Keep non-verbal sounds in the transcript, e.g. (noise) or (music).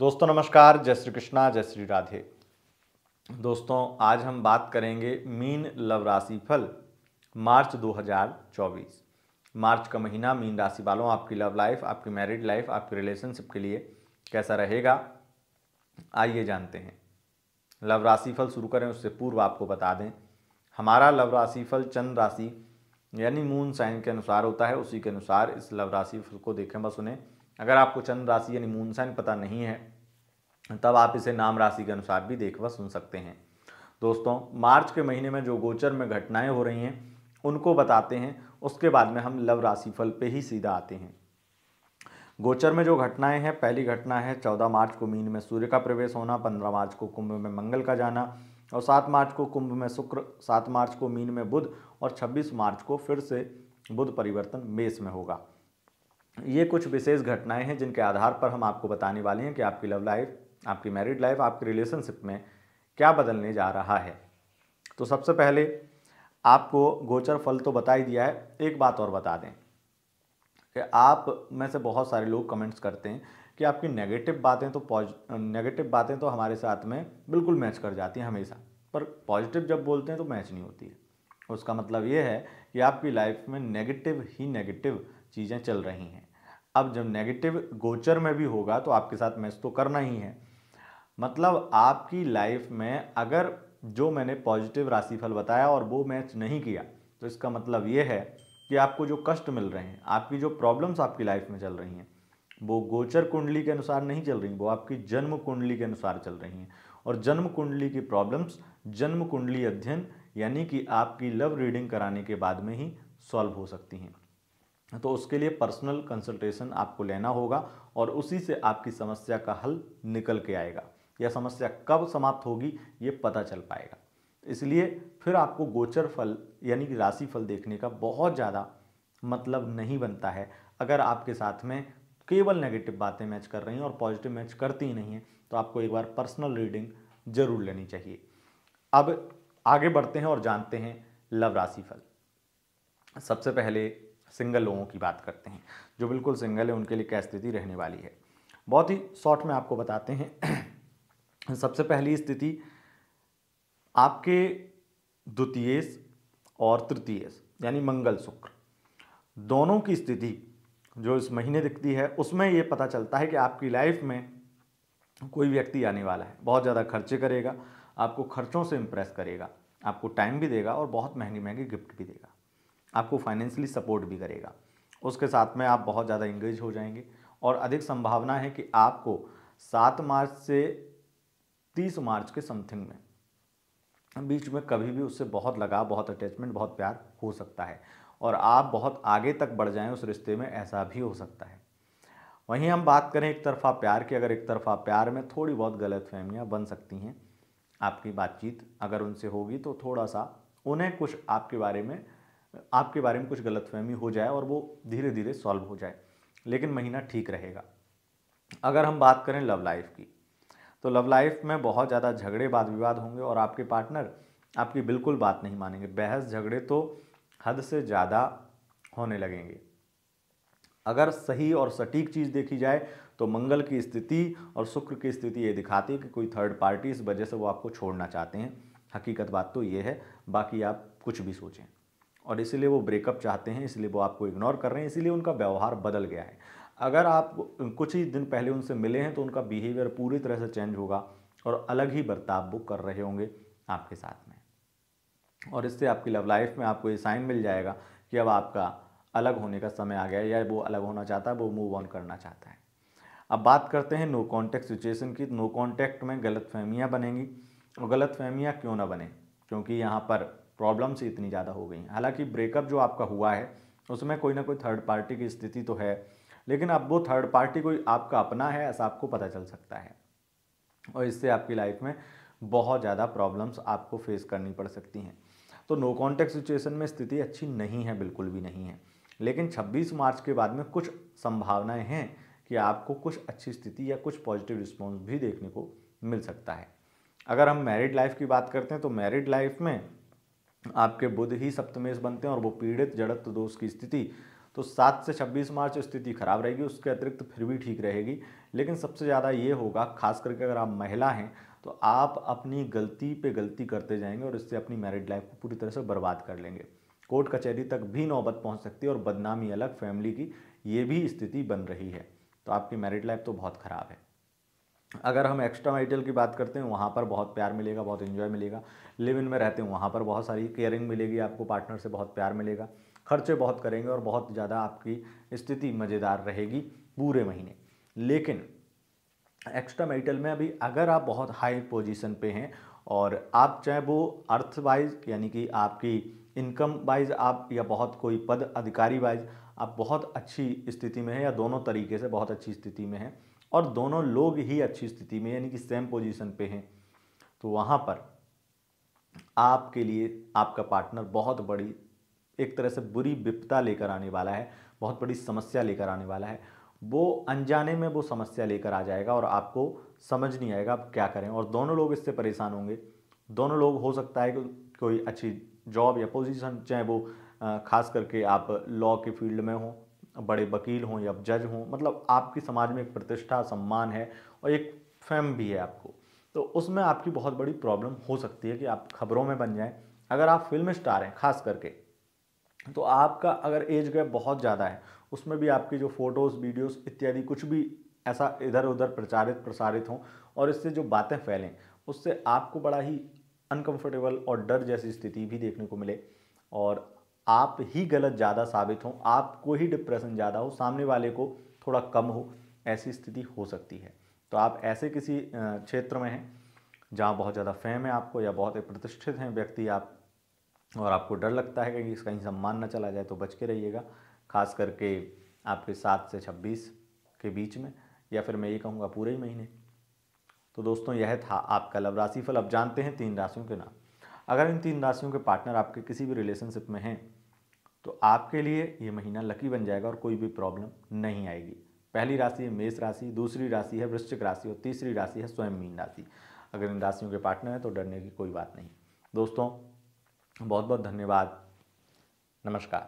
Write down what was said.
दोस्तों नमस्कार जय श्री कृष्णा जय श्री राधे दोस्तों आज हम बात करेंगे मीन लव राशि फल मार्च 2024 मार्च का महीना मीन राशि वालों आपकी लव लाइफ आपकी मैरिड लाइफ आपकी रिलेशनशिप के लिए कैसा रहेगा आइए जानते हैं लव राशि फल शुरू करें उससे पूर्व आपको बता दें हमारा लव राशि फल चंद्र राशि यानी मून साइन के अनुसार होता है उसी के अनुसार इस लव राशि फल को देखें बस उन्हें अगर आपको चंद्र राशि यानी मून साइन पता नहीं है तब आप इसे नाम राशि के अनुसार भी देख व सुन सकते हैं दोस्तों मार्च के महीने में जो गोचर में घटनाएं हो रही हैं उनको बताते हैं उसके बाद में हम लव राशि फल पे ही सीधा आते हैं गोचर में जो घटनाएं हैं पहली घटना है चौदह मार्च को मीन में सूर्य का प्रवेश होना पंद्रह मार्च को कुंभ में मंगल का जाना और सात मार्च को कुंभ में शुक्र सात मार्च को मीन में बुध और छब्बीस मार्च को फिर से बुध परिवर्तन मेष में होगा ये कुछ विशेष घटनाएं हैं जिनके आधार पर हम आपको बताने वाले हैं कि आपकी लव लाइफ आपकी मैरिड लाइफ आपकी रिलेशनशिप में क्या बदलने जा रहा है तो सबसे पहले आपको गोचर फल तो बता ही दिया है एक बात और बता दें कि आप में से बहुत सारे लोग कमेंट्स करते हैं कि आपकी नेगेटिव बातें तो नेगेटिव बातें तो हमारे साथ में बिल्कुल मैच कर जाती हैं हमेशा पर पॉजिटिव जब बोलते हैं तो मैच नहीं होती है उसका मतलब ये है कि आपकी लाइफ में नेगेटिव ही नेगेटिव चीज़ें चल रही हैं अब जब नेगेटिव गोचर में भी होगा तो आपके साथ मैच तो करना ही है मतलब आपकी लाइफ में अगर जो मैंने पॉजिटिव राशिफल बताया और वो मैच नहीं किया तो इसका मतलब ये है कि आपको जो कष्ट मिल रहे हैं आपकी जो प्रॉब्लम्स आपकी लाइफ में चल रही हैं वो गोचर कुंडली के अनुसार नहीं चल रही वो आपकी जन्म कुंडली के अनुसार चल रही हैं और जन्म कुंडली की प्रॉब्लम्स जन्म कुंडली अध्ययन यानी कि आपकी लव रीडिंग कराने के बाद में ही सॉल्व हो सकती हैं तो उसके लिए पर्सनल कंसल्टेशन आपको लेना होगा और उसी से आपकी समस्या का हल निकल के आएगा यह समस्या कब समाप्त होगी ये पता चल पाएगा इसलिए फिर आपको गोचर फल यानी कि राशि फल देखने का बहुत ज़्यादा मतलब नहीं बनता है अगर आपके साथ में केवल नेगेटिव बातें मैच कर रही हैं और पॉजिटिव मैच करती ही नहीं है तो आपको एक बार पर्सनल रीडिंग जरूर लेनी चाहिए अब आगे बढ़ते हैं और जानते हैं लव राशि फल सबसे पहले सिंगल लोगों की बात करते हैं जो बिल्कुल सिंगल है उनके लिए क्या स्थिति रहने वाली है बहुत ही शॉर्ट में आपको बताते हैं (clears throat) सबसे पहली स्थिति आपके द्वितीय और तृतीय यानी मंगल शुक्र दोनों की स्थिति जो इस महीने दिखती है उसमें ये पता चलता है कि आपकी लाइफ में कोई व्यक्ति आने वाला है बहुत ज़्यादा खर्चे करेगा आपको खर्चों से इम्प्रेस करेगा आपको टाइम भी देगा और बहुत महंगी महंगी गिफ्ट भी देगा आपको फाइनेंशियली सपोर्ट भी करेगा उसके साथ में आप बहुत ज़्यादा इंगेज हो जाएंगे और अधिक संभावना है कि आपको सात मार्च से तीस मार्च के समथिंग में बीच में कभी भी उससे बहुत लगाव बहुत अटैचमेंट बहुत प्यार हो सकता है और आप बहुत आगे तक बढ़ जाएं उस रिश्ते में ऐसा भी हो सकता है वहीं हम बात करें एक तरफा प्यार की अगर एक तरफा प्यार में थोड़ी बहुत गलत फहमियाँ बन सकती हैं आपकी बातचीत अगर उनसे होगी तो थोड़ा सा उन्हें कुछ आपके बारे में आपके बारे में कुछ गलतफहमी हो जाए और वो धीरे धीरे सॉल्व हो जाए लेकिन महीना ठीक रहेगा अगर हम बात करें लव लाइफ की तो लव लाइफ में बहुत ज़्यादा झगड़े वाद विवाद होंगे और आपके पार्टनर आपकी बिल्कुल बात नहीं मानेंगे बहस झगड़े तो हद से ज़्यादा होने लगेंगे अगर सही और सटीक चीज़ देखी जाए तो मंगल की स्थिति और शुक्र की स्थिति ये दिखाती है कि कोई थर्ड पार्टी इस वजह से वो आपको छोड़ना चाहते हैं हकीकत बात तो ये है बाकी आप कुछ भी सोचें और इसीलिए वो ब्रेकअप चाहते हैं इसलिए वो आपको इग्नोर कर रहे हैं इसीलिए उनका व्यवहार बदल गया है अगर आप कुछ ही दिन पहले उनसे मिले हैं तो उनका बिहेवियर पूरी तरह से चेंज होगा और अलग ही बर्ताव वो कर रहे होंगे आपके साथ में और इससे आपकी लव लाइफ में आपको ये साइन मिल जाएगा कि अब आपका अलग होने का समय आ गया या वो अलग होना चाहता है वो मूव ऑन करना चाहता है अब बात करते हैं नो कॉन्टैक्ट सिचुएशन की नो कॉन्टैक्ट में गलत फहमियाँ बनेंगी और गलत फहमियाँ क्यों ना बने क्योंकि यहाँ पर प्रॉब्लम्स इतनी ज़्यादा हो गई हैं हालांकि ब्रेकअप जो आपका हुआ है उसमें कोई ना कोई थर्ड पार्टी की स्थिति तो है लेकिन अब वो थर्ड पार्टी कोई आपका अपना है ऐसा आपको पता चल सकता है और इससे आपकी लाइफ में बहुत ज़्यादा प्रॉब्लम्स आपको फेस करनी पड़ सकती हैं तो नो कॉन्टैक्ट सिचुएशन में स्थिति अच्छी नहीं है बिल्कुल भी नहीं है लेकिन 26 मार्च के बाद में कुछ संभावनाएं हैं कि आपको कुछ अच्छी स्थिति या कुछ पॉजिटिव रिस्पॉन्स भी देखने को मिल सकता है अगर हम मैरिड लाइफ की बात करते हैं तो मैरिड लाइफ में आपके बुध ही सप्तमेश बनते हैं और वो पीड़ित जड़त्व दोष की स्थिति तो सात से छब्बीस मार्च स्थिति खराब रहेगी उसके अतिरिक्त फिर भी ठीक रहेगी लेकिन सबसे ज़्यादा ये होगा खास करके अगर आप महिला हैं तो आप अपनी गलती पे गलती करते जाएंगे और इससे अपनी मैरिड लाइफ को पूरी तरह से बर्बाद कर लेंगे कोर्ट कचहरी तक भी नौबत पहुंच सकती है और बदनामी अलग फैमिली की ये भी स्थिति बन रही है तो आपकी मैरिड लाइफ तो बहुत ख़राब है अगर हम एक्स्ट्रा मैरिटल की बात करते हैं वहाँ पर बहुत प्यार मिलेगा बहुत इन्जॉय मिलेगा लिव इन में रहते हैं वहाँ पर बहुत सारी केयरिंग मिलेगी आपको पार्टनर से बहुत प्यार मिलेगा खर्चे बहुत करेंगे और बहुत ज़्यादा आपकी स्थिति मज़ेदार रहेगी पूरे महीने लेकिन एक्स्ट्रा मैरिटल में अभी अगर आप बहुत हाई पोजीशन पे हैं और आप चाहे वो अर्थ वाइज यानी कि आपकी इनकम वाइज आप या बहुत कोई पद अधिकारी वाइज आप बहुत अच्छी स्थिति में हैं या दोनों तरीके से बहुत अच्छी स्थिति में हैं और दोनों लोग ही अच्छी स्थिति में यानी कि सेम पोजीशन पे हैं तो वहाँ पर आपके लिए आपका पार्टनर बहुत बड़ी एक तरह से बुरी विपता लेकर आने वाला है बहुत बड़ी समस्या लेकर आने वाला है वो अनजाने में वो समस्या लेकर आ जाएगा और आपको समझ नहीं आएगा आप क्या करें और दोनों लोग इससे परेशान होंगे दोनों लोग हो सकता है कि कोई अच्छी जॉब या पोजीशन चाहे वो खास करके आप लॉ के फील्ड में हों बड़े वकील हों या जज हों मतलब आपकी समाज में एक प्रतिष्ठा सम्मान है और एक फेम भी है आपको तो उसमें आपकी बहुत बड़ी प्रॉब्लम हो सकती है कि आप खबरों में बन जाएँ अगर आप फिल्म स्टार हैं खास करके तो आपका अगर एज गैप बहुत ज़्यादा है उसमें भी आपकी जो फ़ोटोज़ वीडियोस इत्यादि कुछ भी ऐसा इधर उधर प्रचारित प्रसारित हों और इससे जो बातें फैलें उससे आपको बड़ा ही अनकंफर्टेबल और डर जैसी स्थिति भी देखने को मिले और आप ही गलत ज़्यादा साबित हों आपको ही डिप्रेशन ज़्यादा हो सामने वाले को थोड़ा कम हो ऐसी स्थिति हो सकती है तो आप ऐसे किसी क्षेत्र में हैं जहाँ बहुत ज़्यादा फेम है आपको या बहुत प्रतिष्ठित हैं व्यक्ति आप और आपको डर लगता है कि कहीं सम्मान ना चला जाए तो बच के रहिएगा खास करके आपके सात से छब्बीस के बीच में या फिर मैं ये कहूँगा पूरे ही महीने तो दोस्तों यह था आपका लव राशि फल अब जानते हैं तीन राशियों के नाम अगर इन तीन राशियों के पार्टनर आपके किसी भी रिलेशनशिप में हैं तो आपके लिए ये महीना लकी बन जाएगा और कोई भी प्रॉब्लम नहीं आएगी पहली राशि है मेष राशि दूसरी राशि है वृश्चिक राशि और तीसरी राशि है स्वयं मीन राशि अगर इन राशियों के पार्टनर हैं तो डरने की कोई बात नहीं दोस्तों बहुत बहुत धन्यवाद नमस्कार